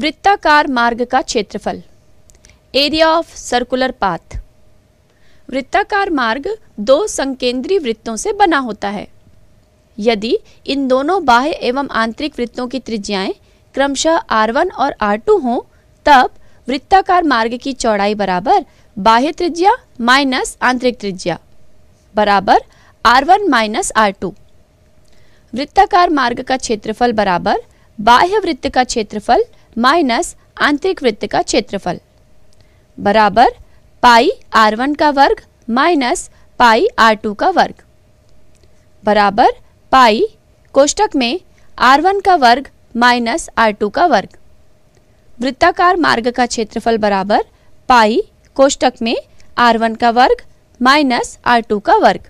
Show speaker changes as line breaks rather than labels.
वृत्ताकार मार्ग का क्षेत्रफल एरिया ऑफ सर्कुलर पाथ वृत्ताकार मार्ग दो संकेंद्रीय वृत्तों से बना होता है यदि इन दोनों बाह्य एवं आंतरिक वृत्तों की त्रिज्याएं क्रमशः R1 और R2 हों तब वृत्ताकार मार्ग की चौड़ाई बराबर बाह्य त्रिज्या माइनस आंतरिक त्रिज्या बराबर R1 माइनस आर वृत्ताकार मार्ग का क्षेत्रफल बराबर बाह्य वृत्त का क्षेत्रफल माइनस आंतरिक वृत्त का क्षेत्रफल बराबर पाई आर वन का वर्ग माइनस पाई आर टू का वर्ग बराबर पाई कोष्टक में आर वन का वर्ग माइनस आर टू का वर्ग वृत्ताकार मार्ग का क्षेत्रफल बराबर पाई कोष्टक में आर वन का वर्ग माइनस आर टू का वर्ग